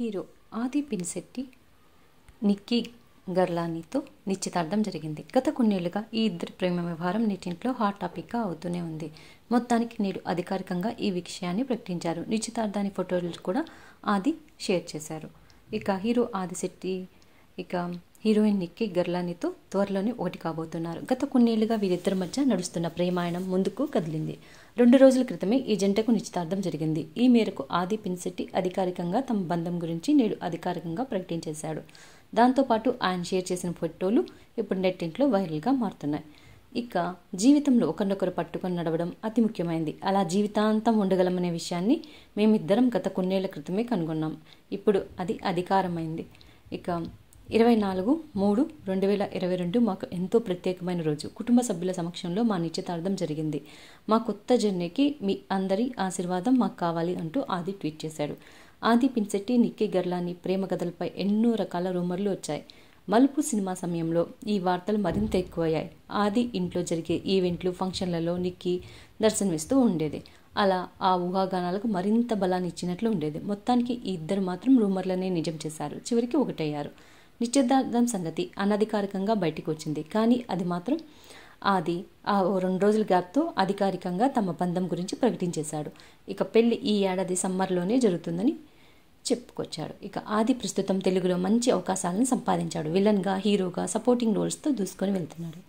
hero ఆది పిన్సెట్టి నిక్కీ గర్లానీతో నిశ్చితార్థం జరిగింది గత కొన్నేళ్లుగా ఈ ఇద్దరు ప్రేమ వ్యవహారం నెటింట్లో హాట్ టాపిక్గా అవుతూనే ఉంది మొత్తానికి నేడు అధికారికంగా ఈ విషయాన్ని ప్రకటించారు నిశ్చితార్థాన్ని ఫోటోలు కూడా ఆది షేర్ చేశారు ఇక హీరో ఆదిశెట్టి ఇక హీరోయిన్ నిక్కి గర్లానితో త్వరలోనే ఒకటి కాబోతున్నారు గత కొన్నేళ్లుగా వీరిద్దరి మధ్య నడుస్తున్న ప్రేమాయణం ముందుకు కదిలింది రెండు రోజుల క్రితమే ఈ జంటకు నిశ్చితార్థం జరిగింది ఈ మేరకు ఆది పిన్సెట్టి అధికారికంగా తమ బంధం గురించి నేడు అధికారికంగా ప్రకటించేశాడు దాంతోపాటు ఆయన షేర్ చేసిన ఫోటోలు ఇప్పుడు నెట్టింట్లో వైరల్గా మారుతున్నాయి ఇక జీవితంలో ఒకరినొకరు పట్టుకొని నడవడం అతి ముఖ్యమైనది అలా జీవితాంతం ఉండగలమనే విషయాన్ని మేమిద్దరం గత కొన్నేళ్ల క్రితమే కనుగొన్నాం ఇప్పుడు అది అధికారమైంది ఇక ఇరవై నాలుగు మూడు రెండు వేల ఇరవై రెండు మాకు ఎంతో ప్రత్యేకమైన రోజు కుటుంబ సభ్యుల సమక్షంలో మా నిశ్చితార్థం జరిగింది మా కొత్త జర్నీకి మీ అందరి ఆశీర్వాదం మాకు కావాలి అంటూ ఆది ట్వీట్ చేశాడు ఆది పిన్సెట్టి నిక్కి గర్లాని ప్రేమ కథలపై ఎన్నో రకాల రూమర్లు వచ్చాయి మలుపు సినిమా సమయంలో ఈ వార్తలు మరింత ఎక్కువయ్యాయి ఆది ఇంట్లో జరిగే ఈవెంట్లు ఫంక్షన్లలో నిక్కి దర్శనమిస్తూ ఉండేది అలా ఆ ఊహాగానాలకు మరింత బలాన్ని ఇచ్చినట్లు ఉండేది మొత్తానికి ఈ ఇద్దరు మాత్రం రూమర్లనే నిజం చేశారు చివరికి ఒకటయ్యారు నిశ్చితార్థం సంగతి అనధికారికంగా బయటకు వచ్చింది కానీ అది మాత్రం ఆది ఆ రెండు రోజుల గ్యాప్తో అధికారికంగా తమ బంధం గురించి ప్రకటించేశాడు ఇక పెళ్లి ఈ ఏడాది సమ్మర్లోనే జరుగుతుందని చెప్పుకొచ్చాడు ఇక ఆది ప్రస్తుతం తెలుగులో మంచి అవకాశాలను సంపాదించాడు విలన్గా హీరోగా సపోర్టింగ్ రోల్స్తో దూసుకొని వెళ్తున్నాడు